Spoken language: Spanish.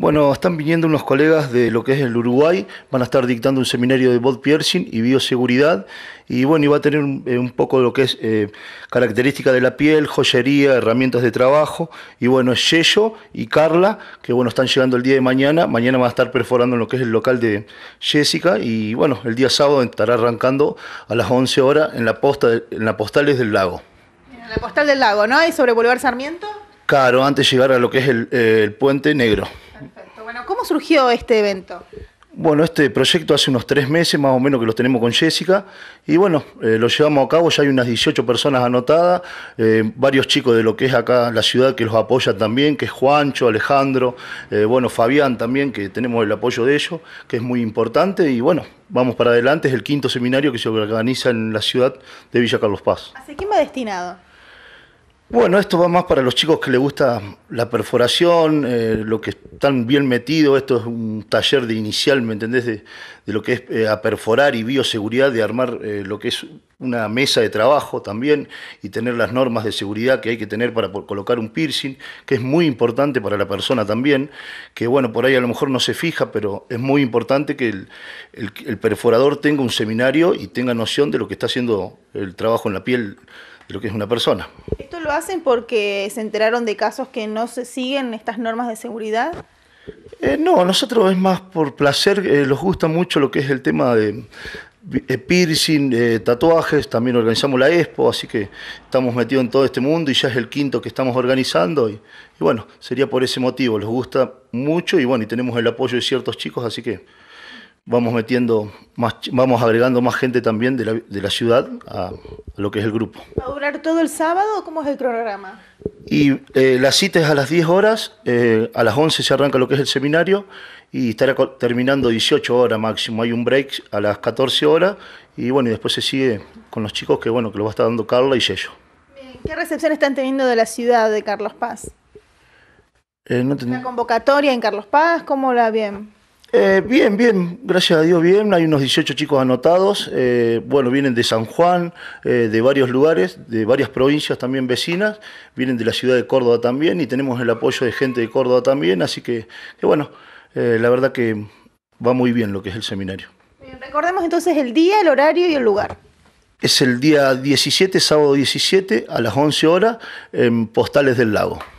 Bueno, están viniendo unos colegas de lo que es el Uruguay, van a estar dictando un seminario de bot piercing y bioseguridad, y bueno, y va a tener un, eh, poco lo que es eh, característica de la piel, joyería, herramientas de trabajo, y bueno, es Yello y Carla, que bueno, están llegando el día de mañana, mañana van a estar perforando en lo que es el local de Jessica, y bueno, el día sábado estará arrancando a las 11 horas en la, posta, en la Postales del Lago. En la Postal del Lago, ¿no? Y sobre Bolívar Sarmiento. Claro, antes de llegar a lo que es el eh, Puente Negro. ¿Cómo surgió este evento? Bueno, este proyecto hace unos tres meses más o menos que lo tenemos con Jessica y bueno, eh, lo llevamos a cabo, ya hay unas 18 personas anotadas, eh, varios chicos de lo que es acá la ciudad que los apoya también, que es Juancho, Alejandro, eh, bueno, Fabián también, que tenemos el apoyo de ellos, que es muy importante y bueno, vamos para adelante, es el quinto seminario que se organiza en la ciudad de Villa Carlos Paz. ¿A quién va destinado? Bueno, esto va más para los chicos que les gusta la perforación, eh, lo que están bien metidos. Esto es un taller de inicial, ¿me entendés? De, lo que es eh, a perforar y bioseguridad, de armar eh, lo que es una mesa de trabajo también y tener las normas de seguridad que hay que tener para colocar un piercing, que es muy importante para la persona también. Que bueno, por ahí a lo mejor no se fija, pero es muy importante que el perforador tenga un seminario y tenga noción de lo que está haciendo el trabajo en la piel lo que es una persona. ¿Esto lo hacen porque se enteraron de casos que no se siguen estas normas de seguridad? Eh, no, nosotros es más por placer, eh, nos gusta mucho lo que es el tema de eh, piercing, eh, tatuajes, también organizamos la expo, así que estamos metidos en todo este mundo y ya es el quinto que estamos organizando y, y bueno, sería por ese motivo, nos gusta mucho y bueno, y tenemos el apoyo de ciertos chicos, así que vamos metiendo más, vamos agregando más gente también de la, ciudad a, lo que es el grupo. ¿Va a durar todo el sábado o cómo es el cronograma? Y eh, la cita es a las 10 horas, eh, a las 11 se arranca lo que es el seminario y estará terminando 18 horas máximo. Hay un break a las 14 horas y bueno, y después se sigue con los chicos que bueno, que lo va a estar dando Carla y sello. ¿Qué recepción están teniendo de la ciudad de Carlos Paz? Eh, ¿Una convocatoria en Carlos Paz? ¿Cómo la bien? Eh, bien, bien, gracias a Dios, bien. Hay unos 18 chicos anotados. Eh, bueno, vienen de San Juan, eh, de varios lugares, de varias provincias también vecinas. Vienen de la ciudad de Córdoba también y tenemos el apoyo de gente de Córdoba también. Así que, bueno, la verdad que va muy bien lo que es el seminario. recordemos entonces el día, el horario y el lugar. Es el día 17, sábado 17, a las 11 horas, en Postales del Lago.